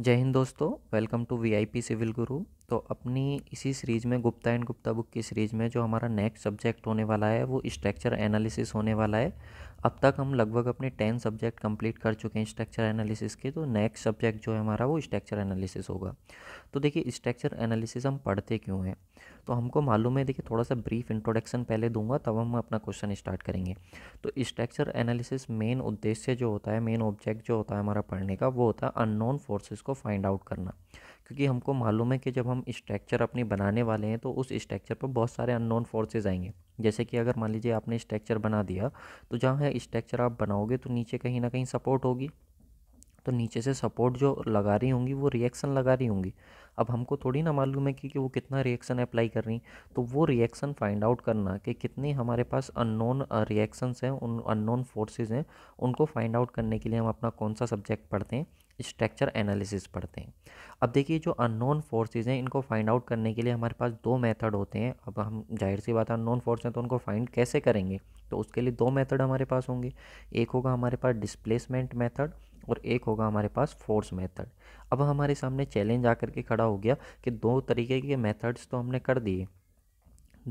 जय हिंद दोस्तों welcome to VIP civil गुरु तो अपनी इसी सीरीज़ में गुप्ता एंड गुप्ता बुक की सीरीज़ में जो हमारा नेक्स्ट सब्जेक्ट होने वाला है वो स्ट्रक्चर एनालिसिस होने वाला है अब तक हम लगभग अपने टेन सब्जेक्ट कंप्लीट कर चुके हैं स्ट्रक्चर एनालिसिस के तो नेक्स्ट सब्जेक्ट जो है हमारा वो स्ट्रक्चर एनालिसिस होगा तो देखिए स्ट्रक्चर एनालिसिस हम पढ़ते क्यों हैं तो हमको मालूम है देखिए थोड़ा सा ब्रीफ इंट्रोडक्शन पहले दूंगा तब हम अपना क्वेश्चन स्टार्ट करेंगे तो स्ट्रक्चर एनालिसिस मेन उद्देश्य जो होता है मेन ऑब्जेक्ट जो होता है हमारा पढ़ने का वो होता है अननोन फोर्सेस को फाइंड आउट करना क्योंकि हमको मालूम है कि जब हम स्ट्रक्चर अपनी बनाने वाले हैं तो उस स्ट्रक्चर पर बहुत सारे अननोन फोर्सेज आएंगे जैसे कि अगर मान लीजिए आपने स्ट्रक्चर बना दिया तो जहाँ है स्ट्रक्चर आप बनाओगे तो नीचे कहीं ना कहीं सपोर्ट होगी तो नीचे से सपोर्ट जो लगा रही होंगी वो रिएक्शन लगा रही होंगी अब हमको थोड़ी ना मालूम है कि, कि वो कितना रिएक्शन अप्लाई कर रही तो वो रिएक्शन फाइंड आउट करना कि कितने हमारे पास अननोन रिएक्शंस हैं उन अननोन फोर्सेज हैं उनको फाइंड आउट करने के लिए हम अपना कौन सा सब्जेक्ट पढ़ते हैं स्ट्रक्चर एनालिसिस पढ़ते हैं अब देखिए जो अननोन फोर्सेज हैं इनको फाइंड आउट करने के लिए हमारे पास दो मेथड होते हैं अब हम जाहिर सी बात है अननोन फोर्स हैं तो उनको फाइंड कैसे करेंगे तो उसके लिए दो मेथड हमारे पास होंगे एक होगा हमारे पास डिस्प्लेसमेंट मेथड और एक होगा हमारे पास फोर्स मेथड अब हमारे सामने चैलेंज आकर के खड़ा हो गया कि दो तरीके के मेथड्स तो हमने कर दिए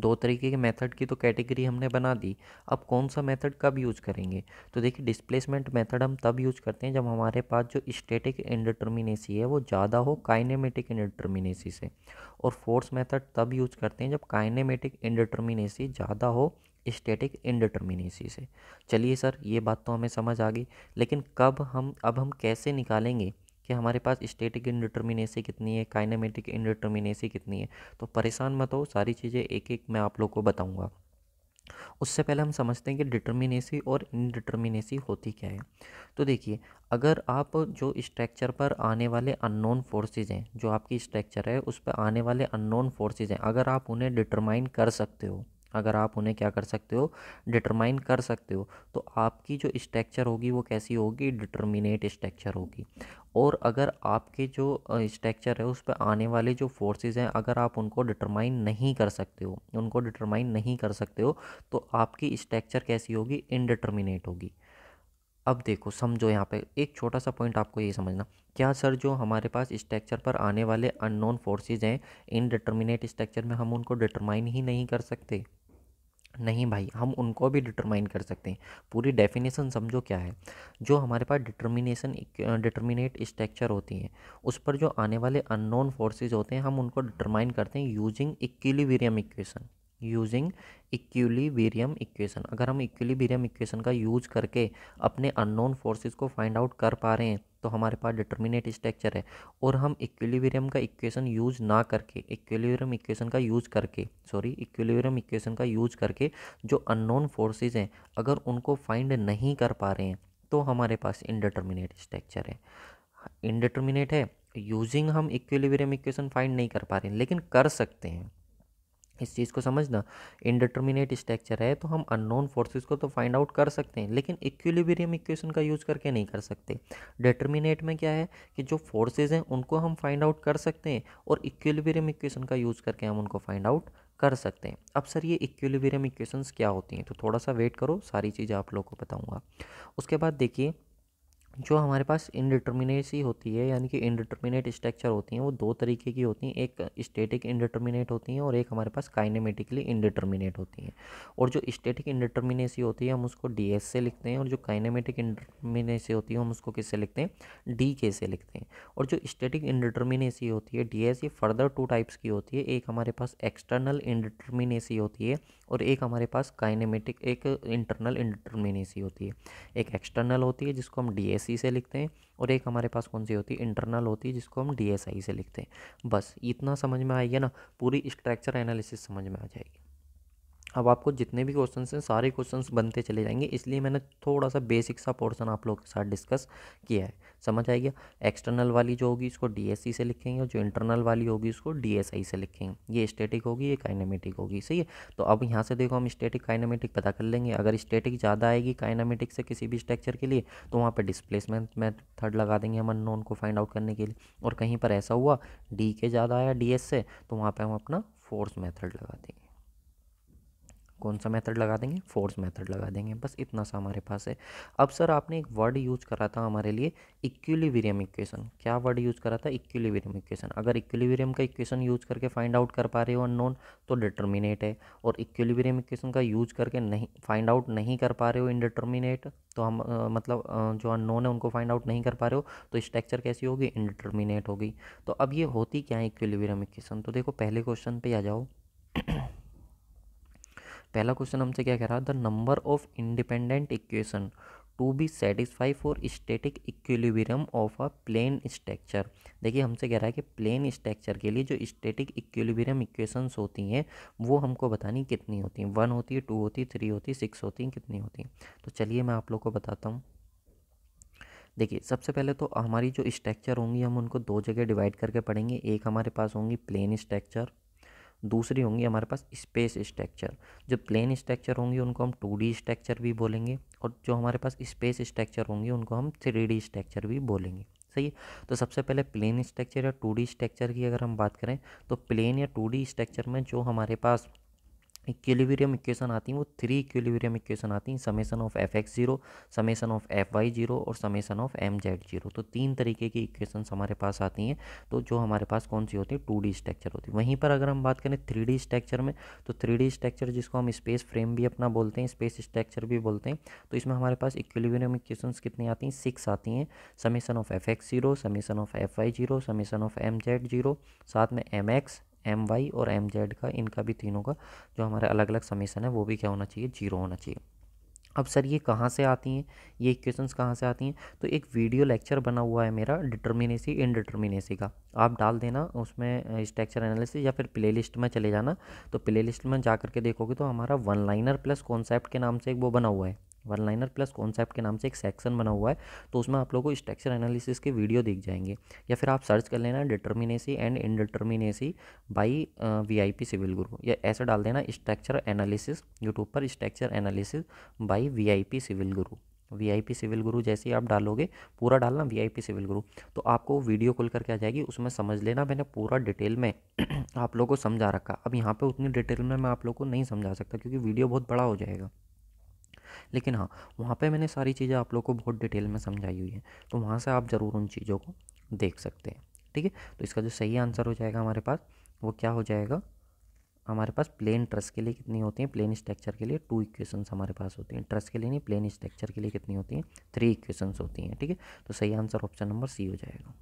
दो तरीके के मेथड की तो कैटेगरी हमने बना दी अब कौन सा मेथड कब यूज़ करेंगे तो देखिए डिस्प्लेसमेंट मेथड हम तब यूज़ करते हैं जब हमारे पास जो स्टेटिक इंडिटर्मिनेसी है वो ज़्यादा हो काइनेमेटिक इंडिटर्मिनेसी से और फोर्स मेथड तब यूज़ करते हैं जब काइनेमेटिक इंडिटर्मिनेसी ज़्यादा हो स्टैटिक इनडिटर्मिनेसी से चलिए सर ये बात तो हमें समझ आ गई लेकिन कब हम अब हम कैसे निकालेंगे कि हमारे पास स्टेटिक इनडिटर्मिनेसी कितनी है काइनामेटिक इनडिटर्मिनेसी कितनी है तो परेशान मत हो सारी चीज़ें एक एक मैं आप लोग को बताऊँगा उससे पहले हम समझते हैं कि डिटर्मिनेसी और इनडिटर्मिनेसी होती क्या है तो देखिए अगर आप जो स्ट्रक्चर पर आने वाले अननोन फोर्सेज हैं जो आपकी स्ट्रक्चर है उस पर आने वाले अननोन फोर्सेज हैं अगर आप उन्हें डिटरमाइन कर सकते हो अगर आप उन्हें क्या कर सकते हो डिटरमाइन कर सकते हो तो आपकी जो स्ट्रक्चर होगी वो कैसी होगी डिटरमिनेट स्ट्रक्चर होगी और अगर आपके जो स्ट्रक्चर है उस पर आने वाले जो फोर्सेस हैं अगर आप उनको डिटरमाइन नहीं कर सकते हो उनको डिटरमाइन नहीं कर सकते हो तो आपकी स्ट्रक्चर कैसी होगी इनडिटर्मिनेट होगी अब देखो समझो यहाँ पे एक छोटा सा पॉइंट आपको ये समझना क्या सर जो हमारे पास स्ट्रक्चर पर आने वाले अननोन फोर्सेज हैं डिटर्मिनेट स्ट्रक्चर में हम उनको डिटरमाइन ही नहीं कर सकते नहीं भाई हम उनको भी डिटरमाइन कर सकते हैं पूरी डेफिनेशन समझो क्या है जो हमारे पास डिटर्मिनेशन डिटर्मिनेट स्ट्रक्चर होती है उस पर जो आने वाले अननोन फोर्सेस होते हैं हम उनको डिटरमाइन करते हैं using equilibrium equation using equilibrium equation अगर हम इक्विलिवेरियम इक्वेशन का यूज करके अपने अननोन फोर्सेज को फाइंड आउट कर पा रहे हैं तो हमारे पास डिटर्मिनेट स्ट्रक्चर है और हम इक्विलिब्रियम का इक्वेशन यूज ना करके इक्विलिब्रियम इक्वेशन का यूज करके सॉरी इक्विलिब्रियम इक्वेशन का यूज करके जो अननोन फोर्सेज हैं अगर उनको फाइंड नहीं कर पा रहे हैं तो हमारे पास इनडिटर्मिनेट स्ट्रक्चर है इनडिटर्मिनेट है यूजिंग हम इक्विलिब्रियम इक्वेशन फाइंड नहीं कर पा रहे हैं लेकिन कर सकते हैं इस चीज़ को समझना इनडिटर्मिनेट स्ट्रक्चर है तो हम अननोन फोर्सेस को तो फाइंड आउट कर सकते हैं लेकिन इक्विलिब्रियम इक्वेशन का यूज़ करके नहीं कर सकते डिटर्मिनेट में क्या है कि जो फोर्सेस हैं उनको हम फाइंड आउट कर सकते हैं और इक्विलिब्रियम इक्वेशन का यूज़ करके हम उनको फाइंड आउट कर सकते हैं अब सर ये इक्विलिब्रियम इक्वेशंस क्या होती हैं तो थोड़ा सा वेट करो सारी चीज़ें आप लोग को बताऊँगा उसके बाद देखिए जो हमारे पास इनडिटर्मिनेसी होती है यानी कि इनडिटर्मिनेट स्ट्रक्चर होती हैं वो दो तरीके की होती हैं एक स्टेटिक इनडिटर्मिनेट होती हैं और एक हमारे पास काइनेमेटिकली इनडिटर्मिनेट होती हैं और जो स्टेटिक इनडिटर्मिनेसी होती है हम उसको डी एस से लिखते हैं और जो काइनेमेटिक इनडिटर्मिनेसी होती है हम उसको किससे लिखते हैं डी के से लिखते हैं और जो स्टेटिक इनडिटर्मिनेसी होती है डी एस ये फर्दर टू टाइप्स की होती है एक हमारे पास एक्सटर्नल इनडिटर्मिनेसी होती है और एक हमारे पास काइनेमेटिक एक इंटरनल इंटरमिनेसी होती है एक एक्सटर्नल होती है जिसको हम डी से लिखते हैं और एक हमारे पास कौन सी होती है इंटरनल होती है जिसको हम डी से लिखते हैं बस इतना समझ में आएगा ना पूरी स्ट्रक्चर एनालिसिस समझ में आ जाएगी अब आपको जितने भी क्वेश्चन हैं सारे क्वेश्चन बनते चले जाएंगे इसलिए मैंने थोड़ा सा बेसिक सा पोर्सन आप लोगों के साथ डिस्कस किया है समझ आएगी एक्सटर्नल वाली जो होगी इसको डी e से लिखेंगे और जो इंटरनल वाली होगी उसको डी से लिखेंगे ये स्टेटिक होगी ये काइनामेटिक होगी सही है तो अब यहाँ से देखो हम स्टेटिक काइनामेटिक पता कर लेंगे अगर स्टेटिक ज़्यादा आएगी काइनामेटिक से किसी भी स्ट्रक्चर के लिए तो वहाँ पर डिस्प्लेसमेंट मैथड लगा देंगे हम अन को फाइंड आउट करने के लिए और कहीं पर ऐसा हुआ डी के ज़्यादा आया डी से तो वहाँ पर हम अपना फोर्स मैथड लगा देंगे कौन सा मेथड लगा देंगे फोर्स मेथड लगा देंगे बस इतना सा हमारे पास है अब सर आपने एक वर्ड यूज़ करा था हमारे लिए इक्विलिविरियम इक्वेशन क्या वर्ड यूज़ करा था इक्विलिविरियम इक्वेशन अगर इक्विलिविरियम का इक्वेशन यूज़ करके फाइंड आउट कर पा रहे हो अननोन तो डिटर्मिनेट है और इक्विलिविरियम इक्वेशन का यूज करके नहीं फाइंड आउट नहीं कर पा रहे हो इनडिटर्मिनेट तो हम आ, मतलब जो अननोन है उनको फाइंड आउट नहीं कर पा रहे हो तो स्ट्रक्चर कैसी होगी इनडिटर्मिनेट होगी तो अब ये होती क्या है इक्विलिविरियम इक्वेशन तो देखो पहले क्वेश्चन पर आ जाओ पहला क्वेश्चन हमसे क्या कह रहा है the number of independent equation to be satisfy for static equilibrium of a plane structure देखिए हमसे कह रहा है कि प्लेन स्ट्रक्चर के लिए जो स्टेटिक इक्विलिब्रियम इक्वेशंस होती हैं वो हमको बतानी कितनी होती हैं वन होती है टू होती है थ्री होती है सिक्स होती हैं कितनी होती हैं तो चलिए मैं आप लोग को बताता हूँ देखिए सबसे पहले तो हमारी जो स्ट्रक्चर होंगी हम उनको दो जगह डिवाइड करके पढ़ेंगे एक हमारे पास होंगी प्लेन स्ट्रक्चर दूसरी होंगी हमारे पास स्पेस स्ट्रक्चर जो प्लेन स्ट्रक्चर होंगी उनको हम टू डी स्ट्रक्चर भी बोलेंगे और जो हमारे पास स्पेस स्ट्रक्चर होंगी उनको हम थ्री डी स्ट्रक्चर भी बोलेंगे सही है तो सबसे पहले प्लेन स्ट्रक्चर या टू डी स्ट्रक्चर की अगर हम बात करें तो प्लेन या टू डी स्ट्रक्चर में जो हमारे पास इक्विलिब्रियम इक्वेशन आती हैं वो थ्री इक्विलिब्रियम इक्वेशन आती हैं summation of F X zero summation of F Y zero और summation of M Z zero तो तीन तरीके की इक्वेशंस हमारे पास आती हैं तो जो हमारे पास कौन सी होती है टू डी स्ट्रक्चर होती है वहीं पर अगर हम बात करें थ्री डी स्ट्रक्चर में तो थ्री डी स्ट्रक्चर जिसको हम स्पेस फ्रेम भी अपना बोलते हैं स्पेस स्ट्रक्चर भी बोलते हैं तो इसमें हमारे पास इक्विलिब्रियम इक्वेशन कितनी आती हैं सिक्स आती हैं summation of F X zero summation of F Y zero summation of M Z zero साथ में एम एक्स एम वाई और एम जेड का इनका भी तीनों का जो हमारा अलग अलग समीशन है वो भी क्या होना चाहिए जीरो होना चाहिए अब सर ये कहाँ से आती हैं ये इक्वेशंस कहाँ से आती हैं तो एक वीडियो लेक्चर बना हुआ है मेरा डिटर्मिनेसी इन डिटर्मिनेसी का आप डाल देना उसमें स्ट्रक्चर एनालिसिस या फिर प्ले लिस्ट में चले जाना तो प्ले लिस्ट में जा करके देखोगे तो हमारा वन लाइनर प्लस कॉन्सेप्ट के नाम से एक वो बना हुआ है वन लाइनर प्लस कॉन्सेप्ट के नाम से एक सेक्शन बना हुआ है तो उसमें आप लोगों को स्ट्रक्चर एनालिसिस के वीडियो दिख जाएंगे या फिर आप सर्च कर लेना determinacy and indeterminacy by V I P civil Guru या ऐसे डाल देना स्ट्रक्चर एनालिसिस यूट्यूब पर structure analysis by V I P civil Guru VIP civil Guru जैसे ही आप डालोगे पूरा डालना वीआईपी सिविल गुरु तो आपको वीडियो खुल करके आ जाएगी उसमें समझ लेना मैंने पूरा डिटेल में आप लोगों को समझा रखा अब यहाँ पे उतनी डिटेल में मैं आप लोगों को नहीं समझा सकता क्योंकि वीडियो बहुत बड़ा हो जाएगा लेकिन हाँ वहाँ पे मैंने सारी चीज़ें आप लोग को बहुत डिटेल में समझाई हुई है तो वहाँ से आप ज़रूर उन चीज़ों को देख सकते हैं ठीक है तो इसका जो सही आंसर हो जाएगा हमारे पास वो क्या हो जाएगा हमारे पास प्लेन ट्रस के लिए कितनी होती हैं प्लेन स्ट्रक्चर के लिए टू इक्वेशंस हमारे पास होती हैं ट्रस के लिए नहीं प्लेन स्ट्रक्चर के लिए कितनी होती हैं थ्री इक्वेशंस होती हैं ठीक है तो सही आंसर ऑप्शन नंबर सी हो जाएगा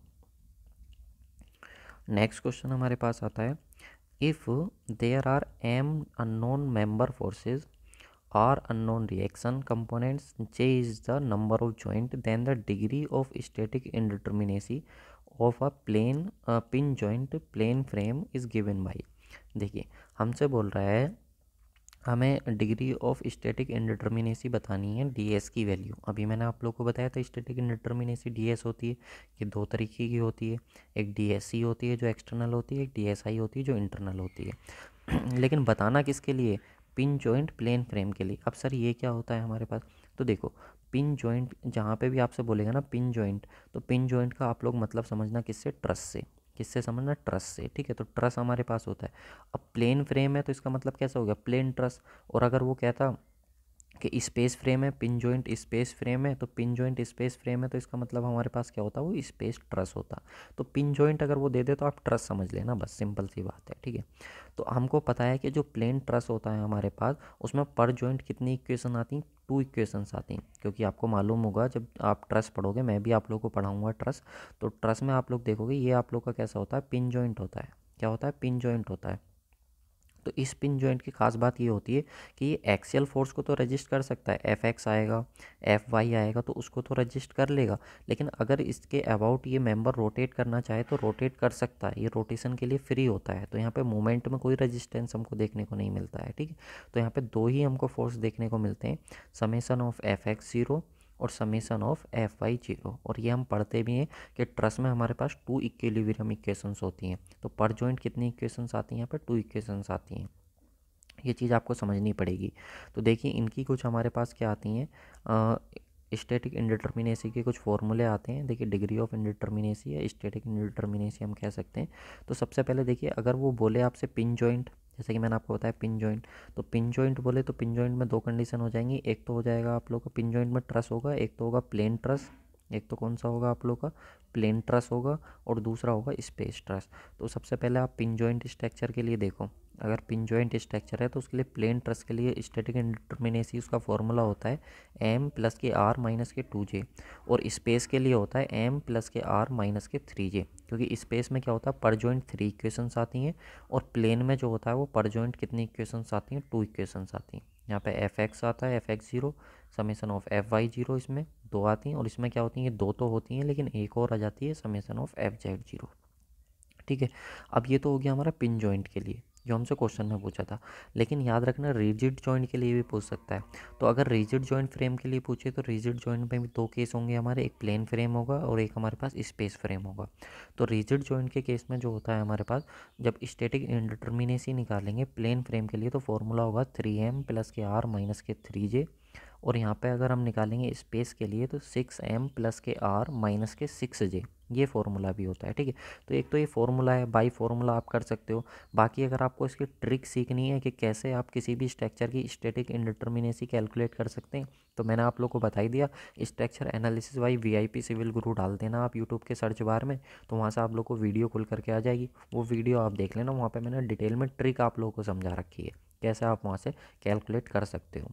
नेक्स्ट क्वेश्चन हमारे पास आता है if there are M unknown member forces are unknown reaction components, J is the number of joint, then the degree of static indeterminacy of a plane pin pin joint plane frame is given by देखिए हमसे बोल रहा है हमें degree of static indeterminacy बतानी है DS की value अभी मैंने आप लोग को बताया था स्टैटिक इनडिटर्मिनेसी डीएस होती है ये दो तरीके की होती है एक डीएससी होती है जो एक्सटर्नल होती है एक डीएसआई होती है जो इंटरनल होती है लेकिन बताना किसके लिए पिन जॉइंट प्लेन फ्रेम के लिए अब सर ये क्या होता है हमारे पास तो देखो पिन जॉइंट जहाँ पे भी आपसे बोलेगा ना पिन जॉइंट तो पिन जॉइंट का आप लोग मतलब समझना किससे ट्रस से किससे समझना ट्रस से ठीक है तो ट्रस हमारे पास होता है अब प्लेन फ्रेम है तो इसका मतलब कैसा हो गया प्लेन ट्रस और अगर वो कहता कि स्पेस फ्रेम है पिन जॉइंट स्पेस फ्रेम है तो पिन जॉइंट स्पेस फ्रेम है तो इसका मतलब हमारे पास क्या होता है वो स्पेस ट्रस होता तो पिन जॉइंट अगर वो दे दे तो आप ट्रस समझ लेना बस सिंपल सी बात है ठीक है तो हमको पता है कि जो प्लेन ट्रस होता है हमारे पास उसमें पर जॉइंट कितनी इक्वेशन आती हैं टू इक्वेशंस आती हैं क्योंकि आपको मालूम होगा जब आप ट्रस पढ़ोगे मैं भी आप लोग को पढ़ाऊँगा ट्रस तो ट्रस में आप लोग देखोगे ये आप लोग का कैसा होता है पिन जॉइंट होता है क्या होता है पिन जॉइंट होता है तो इस पिन जॉइंट की खास बात ये होती है कि ये एक्सियल फोर्स को तो रजिस्ट कर सकता है एफ एक्स आएगा एफ वाई आएगा तो उसको तो रजिस्ट कर लेगा लेकिन अगर इसके अबाउट ये मेंबर रोटेट करना चाहे तो रोटेट कर सकता है ये रोटेशन के लिए फ्री होता है तो यहाँ पे मोमेंट में कोई रजिस्टेंस हमको देखने को नहीं मिलता है ठीक है तो यहाँ पर दो ही हमको फोर्स देखने को मिलते हैं summation of F X zero और summation of F Y zero और ये हम पढ़ते भी हैं कि ट्रस में हमारे पास टू इक्विलिब्रियम इक्वेशंस होती हैं तो पर जॉइंट कितनी इक्वेशंस आती हैं यहाँ पर टू इक्वेशंस आती हैं ये चीज़ आपको समझनी पड़ेगी तो देखिए इनकी कुछ हमारे पास क्या आती हैं स्टेटिक इंडिटर्मिनेसी के कुछ फॉर्मूले आते हैं देखिए डिग्री ऑफ इंडिटर्मिनेसी या स्टेटिक इंडिटर्मिनेसी हम कह सकते हैं तो सबसे पहले देखिए अगर वो बोले आपसे पिन जॉइंट जैसे कि मैंने आपको बताया पिन जॉइंट तो पिन जॉइंट बोले तो पिन जॉइंट में दो कंडीशन हो जाएंगी एक तो हो जाएगा आप लोग का पिन जॉइंट में ट्रस होगा एक तो होगा प्लेन ट्रस एक तो कौन सा होगा आप लोग का प्लेन ट्रस होगा और दूसरा होगा स्पेस ट्रस तो सबसे पहले आप पिन जॉइंट स्ट्रक्चर के लिए देखो अगर पिन जॉइंट स्ट्रक्चर है तो उसके लिए प्लेन ट्रस के लिए स्टैटिक इंडिटर्मिनेसी उसका फॉर्मूला होता है एम प्लस के आर माइनस के टू जे और स्पेस के लिए होता है एम प्लस के आर माइनस के थ्री जे क्योंकि स्पेस में क्या होता है पर जॉइंट थ्री इक्वेशंस आती हैं और प्लेन में जो होता है वो पर जॉइंट कितनी इक्वेशंस आती हैं टू इक्वेशंस आती हैं यहाँ पर एफ एक्स आता है F X zero summation of F Y zero इसमें दो आती हैं और इसमें क्या होती हैं ये दो तो होती हैं लेकिन एक और आ जाती है summation of F Z zero ठीक है अब ये तो हो गया हमारा पिन जॉइंट के लिए जो से क्वेश्चन में पूछा था लेकिन याद रखना रिजिड जॉइंट के लिए भी पूछ सकता है तो अगर रिजिड जॉइंट फ्रेम के लिए पूछे तो रिजिड जॉइंट में भी दो केस होंगे हमारे एक प्लेन फ्रेम होगा और एक हमारे पास स्पेस फ्रेम होगा तो रिजिड जॉइंट के केस में जो होता है हमारे पास जब स्टेटिक इंडिटर्मिनेसी निकालेंगे प्लेन फ्रेम के लिए तो फॉर्मूला होगा थ्री एम प्लस के आर माइनस के थ्री जे और यहाँ पे अगर हम निकालेंगे स्पेस के लिए तो सिक्स एम प्लस के आर माइनस के सिक्स जे ये फॉर्मूला भी होता है ठीक है तो एक तो ये फॉर्मूला है बाई फॉर्मूला आप कर सकते हो बाकी अगर आपको इसकी ट्रिक सीखनी है कि कैसे आप किसी भी स्ट्रक्चर की स्टेटिक इंडिटर्मिनेसी कैलकुलेट कर सकते हैं तो मैंने आप लोग को बताई दिया स्ट्रक्चर एनालिसिस वाई वीआईपी सिविल गुरु डाल देना आप यूट्यूब के सर्च बार में तो वहाँ से आप लोग को वीडियो खुल करके आ जाएगी वो वीडियो आप देख लेना वहाँ पर मैंने डिटेल में ट्रिक आप लोगों को समझा रखी है कैसे आप वहाँ से कैलकुलेट कर सकते हो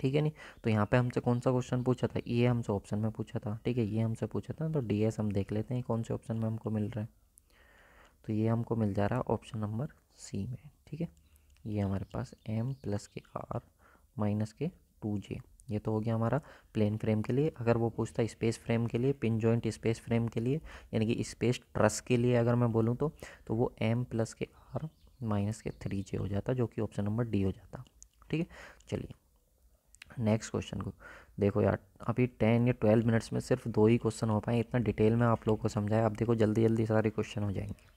ठीक है नहीं तो यहाँ पे हमसे कौन सा क्वेश्चन पूछा था ये हमसे ऑप्शन में पूछा था ठीक है ये हमसे पूछा था तो डी हम देख लेते हैं कौन से ऑप्शन में हमको मिल रहा है तो ये हमको मिल जा रहा है ऑप्शन नंबर सी में ठीक है ये हमारे पास एम प्लस के आर माइनस के टू जे ये तो हो गया हमारा प्लेन फ्रेम के लिए अगर वो पूछता स्पेस फ्रेम के लिए पिन जॉइंट स्पेस फ्रेम के लिए यानी कि स्पेस ट्रस के लिए अगर मैं बोलूँ तो तो वो एम प्लस के आर माइनस के थ्री जे हो जाता जो कि ऑप्शन नंबर डी हो जाता ठीक है चलिए नेक्स्ट क्वेश्चन को देखो यार अभी टेन या ट्वेल्व मिनट्स में सिर्फ दो ही क्वेश्चन हो पाए इतना डिटेल में आप लोगों को समझाया आप देखो जल्दी जल्दी सारे क्वेश्चन हो जाएंगे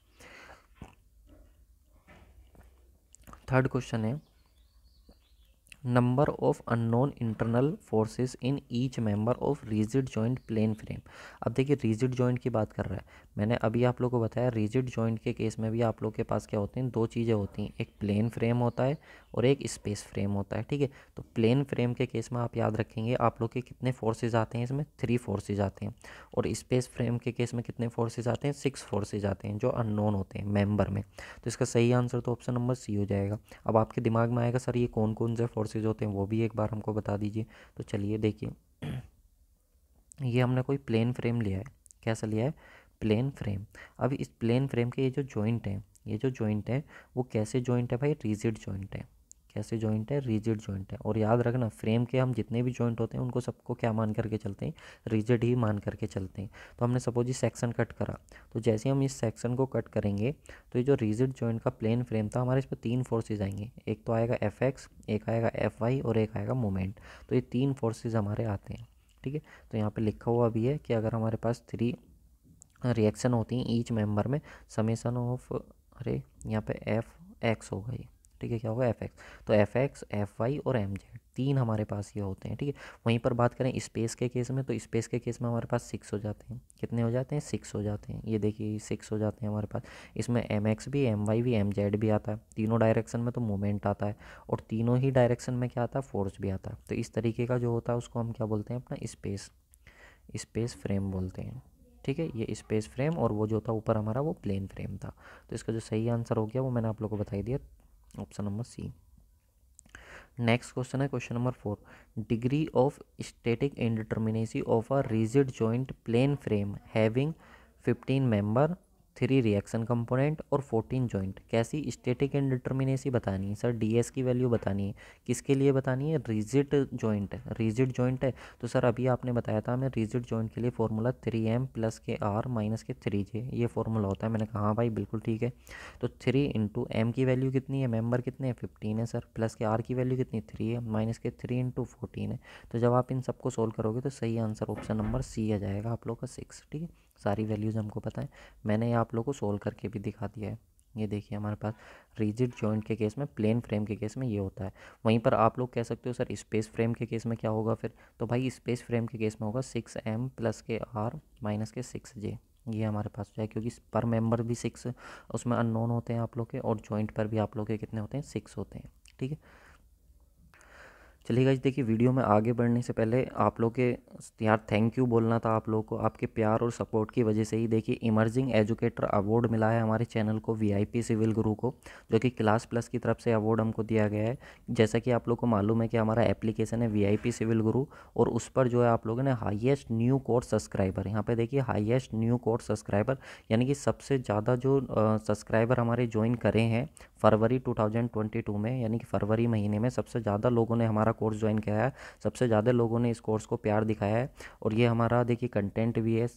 थर्ड क्वेश्चन है number of unknown internal forces in each member of rigid joint plane frame अब देखिए रिजिड जॉइंट की बात कर रहा है मैंने अभी आप लोग को बताया रिजिड जॉइंट के केस में भी आप लोग के पास क्या होते हैं दो चीज़ें होती हैं एक प्लेन फ्रेम होता है और एक स्पेस फ्रेम होता है ठीक है तो प्लेन फ्रेम के केस में आप याद रखेंगे आप लोग के कितने फोर्सेज आते हैं इसमें थ्री फोर्सेज आते हैं और स्पेस फ्रेम के केस में कितने फोर्सेज आते हैं सिक्स फोर्सेज आते हैं जो अननोन होते हैं मेम्बर में तो इसका सही आंसर तो ऑप्शन नंबर सी हो जाएगा अब आपके दिमाग में आएगा सर ये कौन कौन से फोर्स कोर्सेज होते हैं वो भी एक बार हमको बता दीजिए तो चलिए देखिए ये हमने कोई प्लेन फ्रेम लिया है कैसा लिया है प्लेन फ्रेम अब इस प्लेन फ्रेम के ये जो जॉइंट हैं ये जो जॉइंट हैं वो कैसे जॉइंट है भाई रिजिड जॉइंट है कैसे जॉइंट है रिजिड जॉइंट है और याद रखना फ्रेम के हम जितने भी जॉइंट होते हैं उनको सबको क्या मान करके चलते हैं रिजिड ही मान करके चलते हैं तो हमने सपोज ये सेक्शन कट करा तो जैसे हम इस सेक्शन को कट करेंगे तो ये जो रिजिड जॉइंट का प्लेन फ्रेम था हमारे इस पर तीन फोर्सेज आएंगे एक तो आएगा एफ एक्स एक आएगा एफ वाई और एक आएगा मोमेंट तो ये तीन फोर्सेज हमारे आते हैं ठीक है तो यहाँ पर लिखा हुआ भी है कि अगर हमारे पास थ्री रिएक्शन होती हैं ईच मेंबर में समेसन ऑफ अरे यहाँ पे एफ एक्स होगा ये ठीक है क्या होगा एफ एक्स तो एफ एक्स एफ वाई और एम जेड तीन हमारे पास ये होते हैं ठीक है वहीं पर बात करें स्पेस के केस में तो स्पेस के केस में हमारे पास सिक्स हो जाते हैं कितने हो जाते हैं सिक्स हो जाते हैं ये देखिए सिक्स हो जाते हैं हमारे पास इसमें एम एक्स भी एम वाई भी एम जेड भी आता है तीनों डायरेक्शन में तो मोमेंट आता है और तीनों ही डायरेक्शन में क्या आता है फोर्स भी आता है तो इस तरीके का जो होता है उसको हम क्या बोलते हैं अपना स्पेस स्पेस फ्रेम बोलते हैं ठीक है ये स्पेस फ्रेम और वो जो था ऊपर हमारा वो प्लेन फ्रेम था तो इसका जो सही आंसर हो गया वो मैंने आप लोग को बताई दिया option number C next question है question number four degree of static indeterminacy of a rigid joint plane frame having fifteen member three reaction component और फोर्टीन जॉइंट कैसी स्टेटिक डिटर्मिनेसी बतानी है सर डीएस की वैल्यू बतानी है किसके लिए बतानी है रिजिट जॉइंट रिजिट जॉइंट है तो सर अभी आपने बताया था हमें रिजिट जॉइंट के लिए फॉर्मूला थ्री एम प्लस के आर माइनस के थ्री जे ये फॉर्मूला होता है मैंने कहा हाँ भाई बिल्कुल ठीक है तो थ्री इंटू एम की वैल्यू कितनी है मेम्बर कितने हैं फिफ्टीन है सर प्लस के आर की वैल्यू कितनी थ्री है माइनस के थ्री इंटू फोर्टीन है तो जब आप इन सबको सोल्व करोगे तो सही आंसर ऑप्शन नंबर सी आ जाएगा आप लोग का सिक्स ठीक है सारी वैल्यूज़ हमको पता है मैंने ये आप लोग को सोल्व करके भी दिखा दिया है ये देखिए हमारे पास रिजिड जॉइंट के केस में प्लेन फ्रेम के केस में ये होता है वहीं पर आप लोग कह सकते हो सर स्पेस फ्रेम के केस में क्या होगा फिर तो भाई स्पेस फ्रेम के केस में होगा सिक्स एम प्लस के आर माइनस के सिक्स जे ये हमारे पास है क्योंकि पर मेंबर भी सिक्स उसमें अननोन होते हैं आप लोग के और जॉइंट पर भी आप लोग के कितने होते हैं सिक्स होते हैं ठीक है चलिए गाइज देखिए वीडियो में आगे बढ़ने से पहले आप लोग के यार थैंक यू बोलना था आप लोगों को आपके प्यार और सपोर्ट की वजह से ही देखिए इमर्जिंग एजुकेटर अवार्ड मिला है हमारे चैनल को वीआईपी सिविल गुरु को जो कि क्लास प्लस की तरफ से अवार्ड हमको दिया गया है जैसा कि आप लोग को मालूम है कि हमारा एप्लीकेशन है वी सिविल गुरु और उस पर जो है आप लोगों ने हाइएस्ट न्यू कोर्स सब्सक्राइबर यहाँ पर देखिए हाइएस्ट न्यू कोर्स सब्सक्राइबर यानी कि सबसे ज़्यादा जो सब्सक्राइबर हमारे ज्वाइन करे हैं फरवरी 2022 में यानी कि फरवरी महीने में सबसे ज़्यादा लोगों ने हमारा कोर्स ज्वाइन किया है सबसे ज़्यादा लोगों ने इस कोर्स को प्यार दिखाया है और ये हमारा देखिए कंटेंट भी है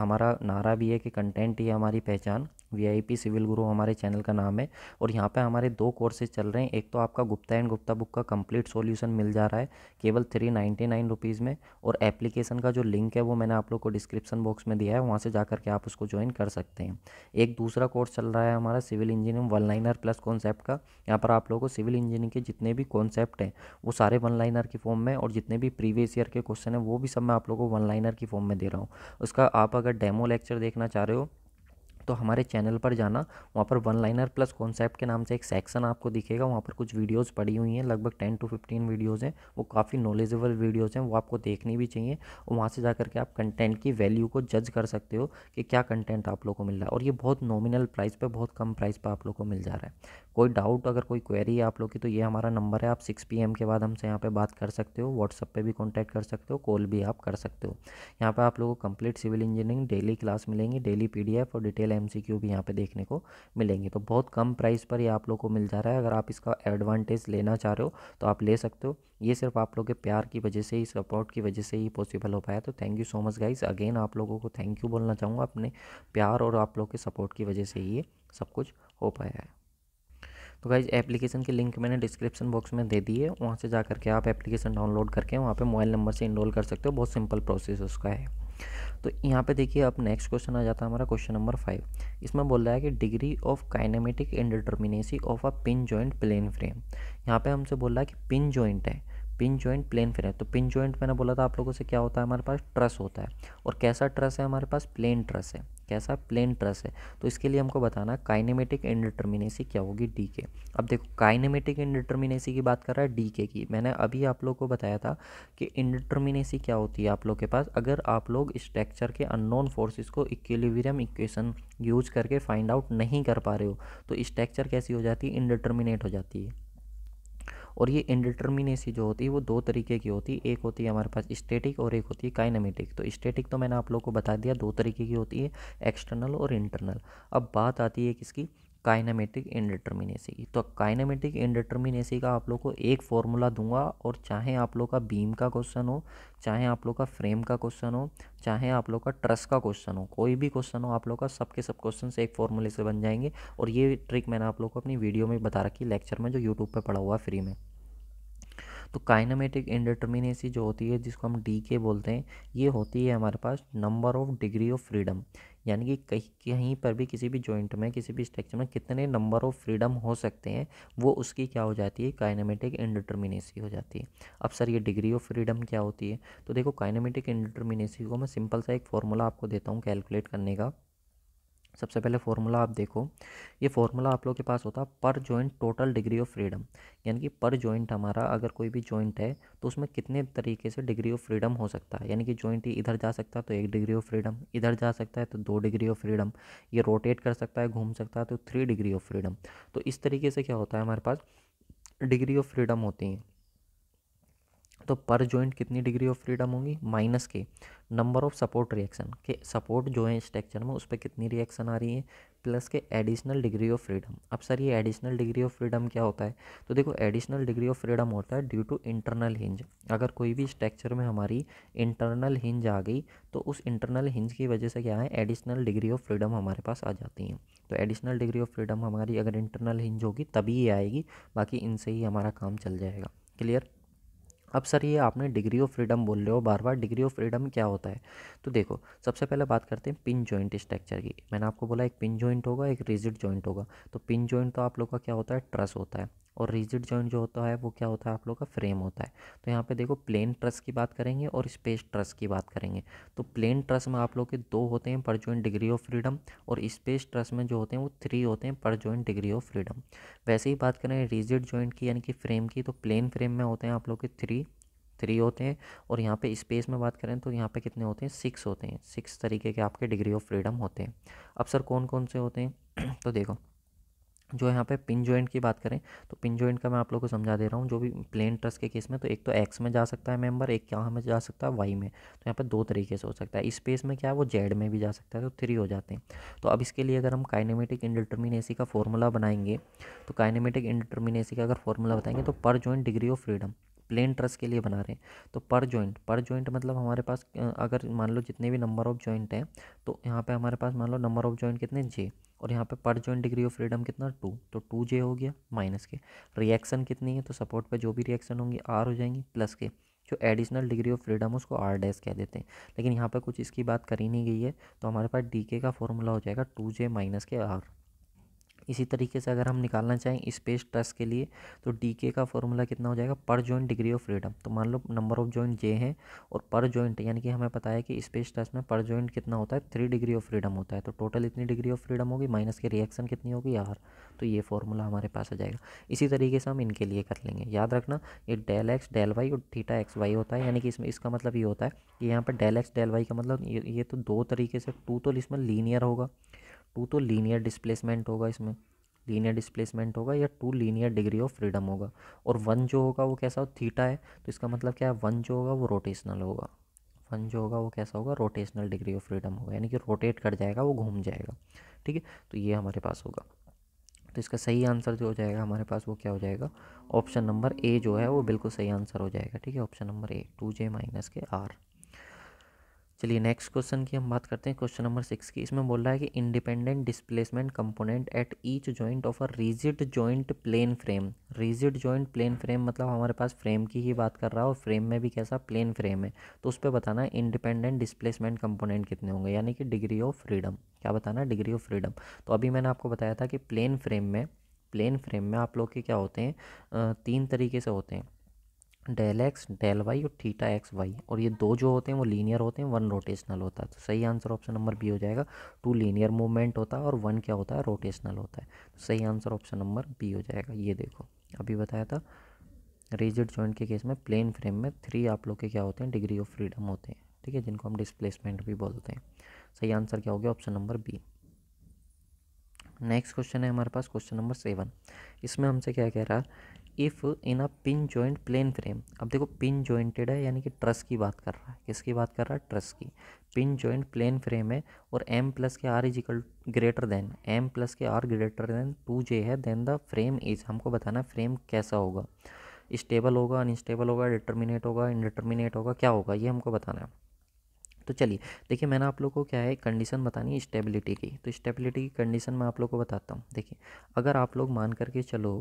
हमारा नारा भी है कि कंटेंट ही हमारी पहचान वीआईपी सिविल गुरु हमारे चैनल का नाम है और यहाँ पे हमारे दो कोर्सेज चल रहे हैं एक तो आपका गुप्ता एंड गुप्ता बुक का कंप्लीट सॉल्यूशन मिल जा रहा है केवल थ्री नाइन्टी नाइन रुपीज़ में और एप्लीकेशन का जो लिंक है वो मैंने आप लोग को डिस्क्रिप्शन बॉक्स में दिया है वहाँ से जा करके आप उसको ज्वाइन कर सकते हैं एक दूसरा कोर्स चल रहा है हमारा civil engineering one liner plus concept का यहाँ पर आप लोगों को सिविल इंजीनियरिंग के जितने भी कॉन्सेप्ट हैं वो सारे वन लाइनर के फॉर्म में और जितने भी प्रीवियस ईयर के क्वेश्चन हैं वो भी सब मैं आप लोग को वन लाइनर की फॉर्म में दे रहा हूँ उसका आप अगर डेमो लेक्चर देखना चाह रहे हो तो हमारे चैनल पर जाना वहाँ पर वन लाइनर प्लस कॉन्सेप्ट के नाम से एक सेक्शन आपको दिखेगा वहाँ पर कुछ वीडियोस पड़ी हुई हैं लगभग टेन टू फिफ्टीन वीडियोस हैं वो काफ़ी नॉलेजेबल वीडियोस हैं वो आपको देखनी भी चाहिए और वहाँ से जा करके आप कंटेंट की वैल्यू को जज कर सकते हो कि क्या कंटेंट आप लोग को मिल रहा है और ये बहुत नॉमिनल प्राइस पर बहुत कम प्राइस पर आप लोग को मिल जा रहा है कोई डाउट अगर कोई क्वेरी है आप लोग की तो ये हमारा नंबर है आप सिक्स पी के बाद हमसे यहाँ पर बात कर सकते हो व्हाट्सअप पर भी कॉन्टैक्ट कर सकते हो कॉल भी आप कर सकते हो यहाँ पर आप लोगों को complete civil engineering daily class मिलेंगी डेली पी और डिटेल एम भी यहाँ पर देखने को मिलेंगे तो बहुत कम प्राइस पर ये आप लोग को मिल जा रहा है अगर आप इसका एडवांटेज लेना चाह रहे हो तो आप ले सकते हो ये सिर्फ आप लोग के प्यार की वजह से ही सपोर्ट की वजह से ही पॉसिबल हो पाया तो thank you so much guys again आप लोगों को थैंक यू बोलना चाहूँगा अपने प्यार और आप लोग के सपोर्ट की वजह से ही ये सब कुछ हो पाया है तो गाइज एप्लीकेशन की लिंक मैंने डिस्क्रिप्शन बॉक्स में दे दी है वहाँ से जा करके आप एप्लीकेशन डाउनलोड करके वहाँ पर मोबाइल नंबर से इनरोल कर सकते हो बहुत सिंपल प्रोसेस उसका है तो यहाँ पे देखिए अब नेक्स्ट क्वेश्चन आ जाता है हमारा क्वेश्चन नंबर फाइव इसमें बोल रहा है कि degree of kinematic indeterminacy of a pin joint plane frame यहाँ पे हमसे बोल रहा है कि पिन जॉइंट है पिन जॉइंट प्लेन फिर है तो पिन जॉइंट मैंने बोला था आप लोगों से क्या होता है हमारे पास ट्रस होता है और कैसा ट्रस है हमारे पास प्लेन ट्रस है कैसा प्लेन ट्रस है तो इसके लिए हमको बताना काइनेमेटिक इनडिटर्मिनेसी क्या होगी डी के अब देखो काइनेमेटिक इनडिटर्मिनेसी की बात कर रहा है डी के की मैंने अभी आप लोग को बताया था कि इनडिटर्मिनेसी क्या होती है आप लोग के पास अगर आप लोग स्ट्रक्चर के अननोन फोर्सेस को इक्विलिब्रियम इक्वेशन यूज करके फाइंड आउट नहीं कर पा रहे हो तो स्ट्रक्चर कैसी हो जाती है इनडिटर्मिनेट हो जाती है और ये इनडिटर्मिनेसी जो होती है वो दो तरीके की होती है एक होती है हमारे पास स्टेटिक और एक होती है काइनामेटिक तो स्टेटिक तो मैंने आप लोग को बता दिया दो तरीके की होती है एक्सटर्नल और इंटरनल अब बात आती है किसकी काइनामेटिक इनडिटर्मिनेसी की तो काइनामेटिक इनडिटर्मिनेसी का आप लोग को एक फॉर्मूला दूंगा और चाहे आप लोग का बीम का क्वेश्चन हो चाहे आप लोग का फ्रेम का क्वेश्चन हो चाहे आप लोग का ट्रस का क्वेश्चन हो कोई भी क्वेश्चन हो आप लोग का सबके सब क्वेश्चन एक फॉर्मूले से बन जाएंगे और ये ट्रिक मैंने आप लोग को अपनी वीडियो में बता रखी लेक्चर में जो यूट्यूब पर पड़ा हुआ फ्री में तो काइनामेटिक इंडिटर्मिनेसी जो होती है जिसको हम डी के बोलते हैं ये होती है हमारे पास number of degree of freedom यानी कि कहीं कहीं पर भी किसी भी जॉइंट में किसी भी स्ट्रक्चर में कितने नंबर ऑफ फ्रीडम हो सकते हैं वो उसकी क्या हो जाती है काइनामेटिक इंडिटर्मिनेसी हो जाती है अब सर ये डिग्री ऑफ फ्रीडम क्या होती है तो देखो काइनामेटिक इंडिटर्मिनेसी को मैं सिंपल सा एक फॉर्मूला आपको देता हूँ कैलकुलेट करने का सबसे पहले फार्मूला आप देखो ये फार्मूला आप लोग के पास होता है per joint total degree of freedom यानी कि पर जॉइंट हमारा अगर कोई भी जॉइंट है तो उसमें कितने तरीके से डिग्री ऑफ फ्रीडम हो सकता है यानी कि जॉइंट ही इधर जा सकता है तो एक डिग्री ऑफ फ्रीडम इधर जा सकता है तो दो डिग्री ऑफ फ्रीडम ये रोटेट कर सकता है घूम सकता है तो थ्री डिग्री ऑफ फ्रीडम तो इस तरीके से क्या होता है हमारे पास डिग्री ऑफ फ्रीडम होती हैं तो पर जॉइंट कितनी डिग्री ऑफ फ्रीडम होंगी माइनस के नंबर ऑफ सपोर्ट रिएक्शन के सपोर्ट जो है स्ट्रक्चर में उस पर कितनी रिएक्शन आ रही है प्लस के एडिशनल डिग्री ऑफ फ्रीडम अब सर ये एडिशनल डिग्री ऑफ फ्रीडम क्या होता है तो देखो एडिशनल डिग्री ऑफ फ्रीडम होता है ड्यू टू इंटरनल हिंज अगर कोई भी स्ट्रक्चर में हमारी इंटरनल हिंज आ गई तो उस इंटरनल हिंज की वजह से क्या है एडिशनल डिग्री ऑफ फ्रीडम हमारे पास आ जाती है तो एडिशनल डिग्री ऑफ फ्रीडम हमारी अगर इंटरनल हिंज होगी तभी ये आएगी बाकी इनसे ही हमारा काम चल जाएगा क्लियर अब सर ये आपने डिग्री ऑफ फ्रीडम बोल रहे हो बार बार डिग्री ऑफ फ्रीडम क्या होता है तो देखो सबसे पहले बात करते हैं पिन जॉइंट स्ट्रक्चर की मैंने आपको बोला एक पिन जॉइंट होगा एक रिजिड जॉइंट होगा तो पिन जॉइंट तो आप लोग का क्या होता है ट्रस होता है और रिजिड जॉइंट जो होता है वो क्या होता है आप लोग का फ्रेम होता है तो यहाँ पे देखो प्लेन ट्रस की बात करेंगे और स्पेस ट्रस की बात करेंगे तो प्लेन ट्रस में आप लोग के दो होते हैं per joint degree of freedom और स्पेस ट्रस में जो होते हैं वो थ्री होते हैं per joint degree of freedom वैसे ही बात करें रिजिड जॉइंट की यानी कि फ्रेम की तो प्लेन फ्रेम में होते हैं आप लोग के थ्री थ्री होते हैं और यहाँ पे स्पेस में बात करें तो यहाँ पे कितने होते हैं सिक्स होते हैं सिक्स तरीके के आपके डिग्री ऑफ फ्रीडम होते हैं अब सर कौन कौन से होते हैं तो देखो जो यहाँ पे पिन जॉइंट की बात करें तो पिन जॉइंट का मैं आप लोगों को समझा दे रहा हूँ जो भी प्लेन ट्रस्ट के केस में तो एक तो एक्स में जा सकता है मेंबर एक क्या में जा सकता है वाई में तो यहाँ पे दो तरीके से हो सकता है स्पेस में क्या है वो जेड में भी जा सकता है तो थ्री हो जाते हैं तो अब इसके लिए अगर हम काइनेमेटिक इंडिटर्मिनेसी का फॉर्मूला बनाएंगे तो काइनेमेटिक इंडिटर्मिनेसी का अगर फॉर्मूला बताएंगे तो per joint degree of freedom plane truss के लिए बना रहे हैं तो पर जॉइंट पर जॉइंट मतलब हमारे पास अगर मान लो जितने भी नंबर ऑफ जॉइंट हैं तो यहाँ पे हमारे पास मान लो नंबर ऑफ जॉइंट कितने जे और यहाँ पे per joint degree of freedom कितना टू तो टू जे हो गया माइनस के रिएक्शन कितनी है तो सपोर्ट पर जो भी रिएक्शन होंगी आर हो जाएंगी प्लस के जो एडिशनल डिग्री ऑफ फ्रीडम उसको आर डैस कह देते हैं लेकिन यहाँ पर कुछ इसकी बात करी नहीं गई है तो हमारे पास डी के का फॉर्मूला हो जाएगा टू जे माइनस के आर इसी तरीके से अगर हम निकालना चाहें स्पेस ट्रस्ट के लिए तो डी के का फॉर्मूला कितना हो जाएगा पर जॉइंट डिग्री ऑफ फ्रीडम तो मान लो नंबर ऑफ जॉइंट जे हैं और पर जॉइंट यानी कि हमें पता है कि स्पेस ट्रस्ट में पर जॉइंट कितना होता है थ्री डिग्री ऑफ फ्रीडम होता है तो टोटल इतनी डिग्री ऑफ फ्रीडम होगी माइनस के रिएक्शन कितनी होगी आर तो ये फॉर्मूला हमारे पास आ जाएगा इसी तरीके से हम इनके लिए कर लेंगे याद रखना ये डेल एक्स डेल वाई और थीटा एक्स वाई होता है यानी कि इसमें इसका मतलब ये होता है कि यहाँ पर डेल एक्स डेल वाई का मतलब ये तो दो तरीके से टू तो इसमें लीनियर होगा टू तो लीनियर डिस्प्लेसमेंट होगा इसमें लीनियर डिस्प्लेसमेंट होगा या two linear degree of freedom होगा और वन जो होगा वो कैसा हो थीटा है तो इसका मतलब क्या है वन जो होगा वो रोटेशनल होगा वन जो होगा वो कैसा होगा रोटेशनल डिग्री ऑफ फ्रीडम होगा यानी कि रोटेट कर जाएगा वो घूम जाएगा ठीक है तो ये हमारे पास होगा तो इसका सही आंसर जो हो जाएगा हमारे पास वो क्या हो जाएगा ऑप्शन नंबर ए जो है वो बिल्कुल सही आंसर हो जाएगा ठीक है option number A two J minus के आर चलिए नेक्स्ट क्वेश्चन की हम बात करते हैं क्वेश्चन नंबर सिक्स की इसमें बोल रहा है कि independent displacement component at each joint of a rigid joint plane frame rigid joint plane frame मतलब हमारे पास फ्रेम की ही बात कर रहा है और फ्रेम में भी कैसा प्लेन फ्रेम है तो उस पर बताना है इंडिपेंडेंट डिस्प्लेसमेंट कंपोनेंट कितने होंगे यानी कि डिग्री ऑफ फ्रीडम क्या बताना डिग्री ऑफ फ्रीडम तो अभी मैंने आपको बताया था कि प्लेन फ्रेम में प्लेन फ्रेम में आप लोग के क्या होते हैं तीन तरीके से होते हैं डेल एक्स डेल वाई और थीटा एक्स वाई और ये दो जो होते हैं वो लीनियर होते हैं वन रोटेशनल होता है तो सही आंसर ऑप्शन नंबर बी हो जाएगा टू लीनियर मूवमेंट होता है और वन क्या होता है रोटेशनल होता है तो सही आंसर ऑप्शन नंबर बी हो जाएगा ये देखो अभी बताया था रिजिड जॉइंट के केस में प्लेन फ्रेम में थ्री आप लोग के क्या होते हैं डिग्री ऑफ फ्रीडम होते हैं ठीक है जिनको हम डिस्प्लेसमेंट भी बोलते हैं सही आंसर क्या हो गया option number B next question है हमारे पास क्वेश्चन नंबर सेवन इसमें हमसे क्या कह रहा है if in a pin joint plane frame अब देखो पिन जॉइंटेड है यानी कि ट्रस की बात कर रहा है किसकी बात कर रहा है ट्रस की पिन जॉइंट प्लेन फ्रेम है और एम प्लस के R equal greater than M plus के R greater than two J है देन द फ्रेम इज हमको बताना फ्रेम कैसा होगा स्टेबल होगा अनस्टेबल होगा डिटर्मिनेट होगा इनडिटर्मिनेट होगा क्या होगा ये हमको बताना है तो चलिए देखिए मैंने आप लोग को क्या है कंडीशन बतानी है स्टेबिलिटी की तो स्टेबिलिटी की कंडीशन मैं आप लोग को बताता हूँ देखिए अगर आप लोग मान करके चलो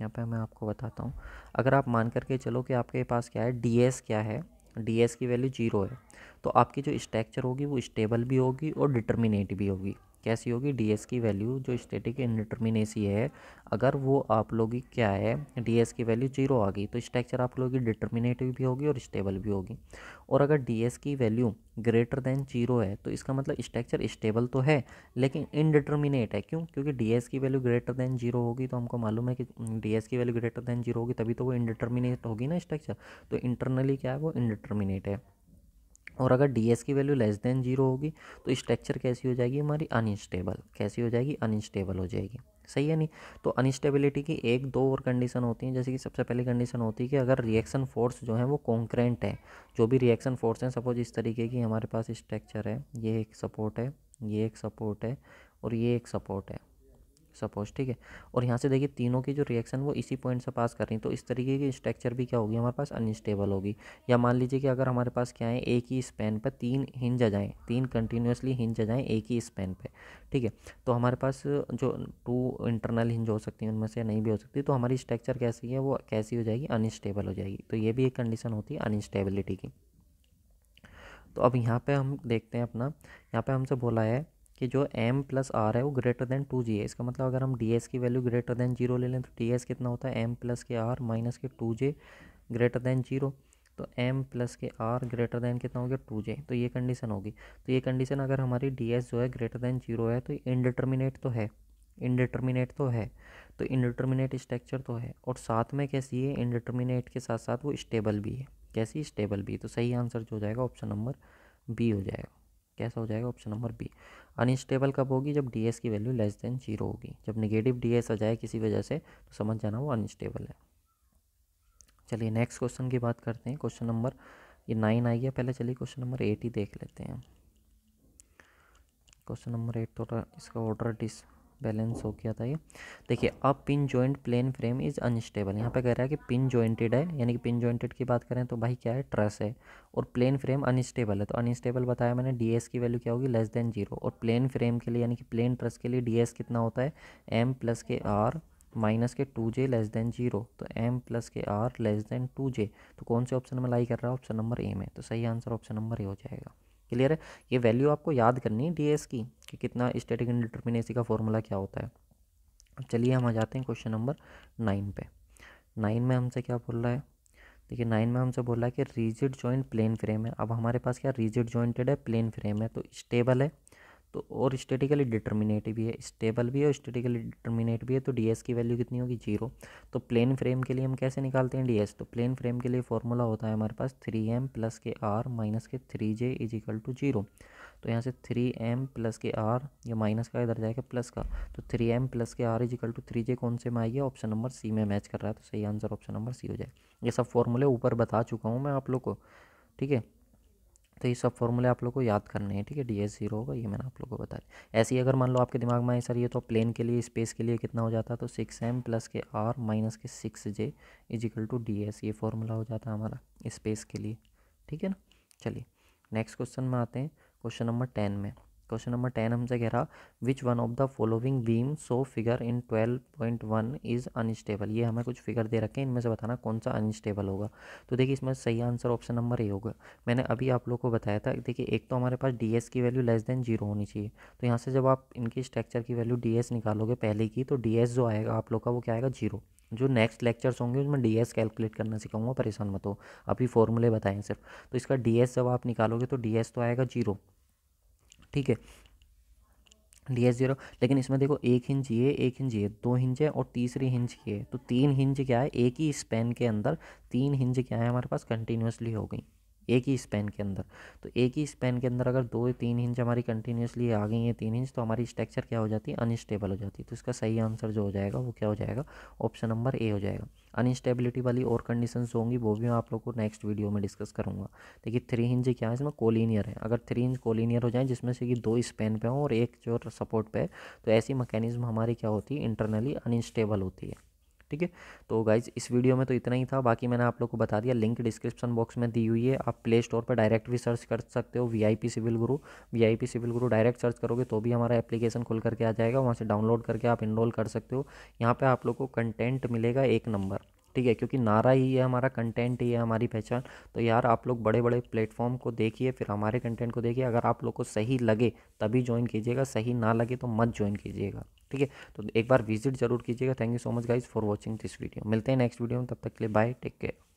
यहाँ पे मैं आपको बताता हूँ अगर आप मान करके चलो कि आपके पास क्या है डी क्या है डी की वैल्यू जीरो है तो आपकी जो स्ट्रक्चर होगी वो स्टेबल भी होगी और डिटर्मिनेट भी होगी कैसी होगी डी एस की वैल्यू जो स्टैटिक इनडिटर्मिनेसी है अगर वो आप लोग की क्या है डी एस की वैल्यू जीरो आ गई तो स्ट्रक्चर आप लोग की डिटर्मिनेटिव भी होगी और स्टेबल भी होगी और अगर डी एस की वैल्यू ग्रेटर देन जीरो है तो इसका मतलब स्ट्रक्चर स्टेबल तो है लेकिन इनडिटर्मिनेट है क्यों क्योंकि डी एस की वैल्यू ग्रेटर देन जीरो होगी तो हमको मालूम है कि डी एस की वैल्यू ग्रेटर देन जीरो होगी तभी तो वो इनडिटर्मिनेट होगी ना स्ट्रक्चर तो इंटरनली क्या है वो इनडिटर्मिनेट है और अगर डी एस की वैल्यू लेस देन जीरो होगी तो स्ट्रक्चर कैसी हो जाएगी हमारी अनस्टेबल कैसी हो जाएगी अनस्टेबल हो जाएगी सही है नहीं तो अनस्टेबिलिटी की एक दो और कंडीशन होती हैं जैसे कि सबसे पहली कंडीशन होती है कि अगर रिएक्शन फोर्स जो है वो कॉन्क्रेंट है जो भी रिएक्शन फोर्स हैं सपोज इस तरीके की हमारे पास स्ट्रक्चर है ये एक सपोर्ट है ये एक सपोर्ट है और ये एक सपोर्ट है सपोज ठीक है और यहाँ से देखिए तीनों की जो रिएक्शन वो इसी पॉइंट से पास कर रही हैं तो इस तरीके की स्ट्रक्चर भी क्या होगी हमारे पास अनस्टेबल होगी या मान लीजिए कि अगर हमारे पास क्या है एक ही स्पेन पर तीन हिंज आ जाएँ तीन कंटिन्यूसली हिंज आ जाएँ एक ही स्पेन पर ठीक है तो हमारे पास जो टू इंटरनल हिंज हो सकती हैं उनमें से नहीं भी हो सकती तो हमारी स्ट्रक्चर कैसी है वो कैसी हो जाएगी अनस्टेबल हो जाएगी तो ये भी एक कंडीशन होती है अनस्टेबिलिटी की तो अब यहाँ पे हम देखते हैं अपना यहाँ पे हमसे बोला है कि जो m प्लस आर है वो ग्रेटर देन टू जी है इसका मतलब अगर हम डी की वैल्यू ग्रेटर देन जीरो ले लें तो डी कितना होता है एम प्लस के आर माइनस के two J greater than zero तो m प्लस के r ग्रेटर देन कितना हो गया टू जे तो ये कंडीशन होगी तो ये कंडीशन अगर हमारी डी जो है ग्रेटर देन जीरो है तो इनडिटर्मिनेट तो है इनडिटर्मिनेट तो है तो इनडिटर्मिनेट स्ट्रक्चर तो है और साथ में कैसी है इनडिटर्मिनेट के साथ साथ वो स्टेबल भी है कैसी स्टेबल भी तो सही आंसर जो हो जाएगा ऑप्शन नंबर बी हो जाएगा कैसा हो जाएगा ऑप्शन नंबर बी अनस्टेबल कब होगी जब डी की वैल्यू लेस देन जीरो होगी जब निगेटिव डी आ जाए किसी वजह से तो समझ जाना वो अनस्टेबल है चलिए नेक्स्ट क्वेश्चन की बात करते हैं क्वेश्चन नंबर ये नाइन आ गया पहले चलिए क्वेश्चन नंबर एट ही देख लेते हैं क्वेश्चन नंबर एट थोड़ा इसका ऑर्डर डिस बैलेंस हो गया था ये देखिए अब pin joint plane frame is unstable यहाँ पे कह रहा है कि पिन जॉइंटेड है यानी कि पिन जॉइंटेड की बात करें तो भाई क्या है ट्रस है और प्लेन फ्रेम अनस्टेबल है तो अनस्टेबल बताया मैंने डी की वैल्यू क्या होगी लेस देन जीरो और प्लेन फ्रेम के लिए यानी कि प्लेन ट्रस के लिए डी कितना होता है एम प्लस के आर माइनस के two J less than zero तो एम प्लस के R less than two J तो कौन से ऑप्शन में लाई कर रहा है ऑप्शन नंबर ए में तो सही आंसर ऑप्शन नंबर ए हो जाएगा क्लियर है ये वैल्यू आपको याद करनी है डी की कि कितना स्टेटिक इंडिटर्मिनेसी का फॉर्मूला क्या होता है अब चलिए हम आ जाते हैं क्वेश्चन नंबर नाइन पे नाइन में हमसे क्या बोल रहा है देखिए नाइन में हमसे बोल रहा है कि रिजिड जॉइंट प्लेन फ्रेम है अब हमारे पास क्या रिजिड जॉइंटेड है प्लेन फ्रेम है तो स्टेबल है तो और स्टेटिकली डिटर्मिनेट भी है स्टेबल भी है और स्टेटिकली डिटर्मिनेट भी है तो डी की वैल्यू कितनी होगी जीरो तो प्लेन फ्रेम के लिए हम कैसे निकालते हैं डी तो प्लेन फ्रेम के लिए फॉर्मूला होता है हमारे पास थ्री एम प्लस के आर माइनस के three J is equal to zero तो यहाँ से थ्री एम प्लस के आर या माइनस का इधर जाएगा प्लस का तो थ्री एम प्लस के R is equal to three J कौन से में आई है ऑप्शन नंबर सी में मैच कर रहा है तो सही आंसर ऑप्शन नंबर सी हो जाए ये सब फॉर्मूले ऊपर बता चुका हूँ मैं आप लोग को ठीक है तो ये सब फॉर्मूले आप लोग को याद करने हैं ठीक है डी एस जीरो होगा ये मैंने आप लोग को बता दिया ऐसे ही अगर मान लो आपके दिमाग में आए सर ये तो प्लेन के लिए स्पेस के लिए कितना हो जाता तो सिक्स एम प्लस के आर माइनस के six J is equal to D S ये फॉर्मूला हो जाता है हमारा स्पेस के लिए ठीक है ना चलिए नेक्स्ट क्वेश्चन में आते हैं क्वेश्चन नंबर टेन में क्वेश्चन नंबर टेन हमसे कह रहा which one of the following beam so figure in twelve point one is unstable ये हमें कुछ फिगर दे रखे हैं इनमें से बताना कौन सा अनस्टेबल होगा तो देखिए इसमें सही आंसर ऑप्शन नंबर ए होगा मैंने अभी आप लोग को बताया था देखिए एक तो हमारे पास डी की वैल्यू लेस देन जीरो होनी चाहिए तो यहाँ से जब आप इनकी स्ट्रक्चर की वैल्यू डी निकालोगे पहले की तो डी जो आएगा आप लोग का वो क्या आएगा जीरो जो नेक्स्ट लेक्चर्स होंगे उसमें डी एस कैलकुलेट करना सिखाऊंगा परेशान मत हो अभी फॉर्मूले बताएं सिर्फ तो इसका डी एस जब आप निकालोगे तो डी एस तो आएगा जीरो ठीक है डी एस जीरो लेकिन इसमें देखो एक हिंज ये एक हिंज ये दो हिंज है और तीसरी हिंज ये तो तीन हिंज क्या है एक ही स्पेन के अंदर तीन हिंज क्या है हमारे पास कंटिन्यूसली हो गई एक ही स्पेन के अंदर तो एक ही स्पेन के अंदर अगर दो तीन इंच हमारी कंटिन्यूसली आ गई है तीन इंच तो हमारी स्ट्रक्चर क्या हो जाती है अनस्टेबल हो जाती है तो इसका सही आंसर जो हो जाएगा वो क्या हो जाएगा ऑप्शन नंबर ए हो जाएगा अनस्टेबिलिटी वाली और कंडीशन होंगी वो भी मैं आप लोग को नेक्स्ट वीडियो में डिस्कस करूँगा देखिए थ्री इंच क्या है इसमें कोलिनियर है अगर थ्री इंच कोलिनियर हो जाए जिसमें से कि दो स्पेन पे हों और एक जो सपोर्ट पे है तो ऐसी मकैनिज्म हमारी क्या होती है इंटरनली अनस्टेबल होती है ठीक है तो गाइज इस वीडियो में तो इतना ही था बाकी मैंने आप लोग को बता दिया लिंक डिस्क्रिप्शन बॉक्स में दी हुई है आप प्ले स्टोर पर डायरेक्ट भी सर्च कर सकते हो V civil Guru V civil Guru direct search करोगे तो भी हमारा एप्लीकेशन खुल करके आ जाएगा वहाँ से डाउनलोड करके आप इनरोल कर सकते हो यहाँ पर आप लोग को कंटेंट मिलेगा एक नंबर ठीक है क्योंकि नारा ही है हमारा कंटेंट ही है हमारी पहचान तो यार आप लोग बड़े बड़े प्लेटफॉर्म को देखिए फिर हमारे कंटेंट को देखिए अगर आप लोग को सही लगे तभी ज्वाइन कीजिएगा सही ना लगे तो मत ज्वाइन कीजिएगा ठीक है तो एक बार विजिट जरूर कीजिएगा thank you so much guys for watching this video मिलते हैं नेक्स्ट वीडियो में तब तक के लिए बाय टेक केयर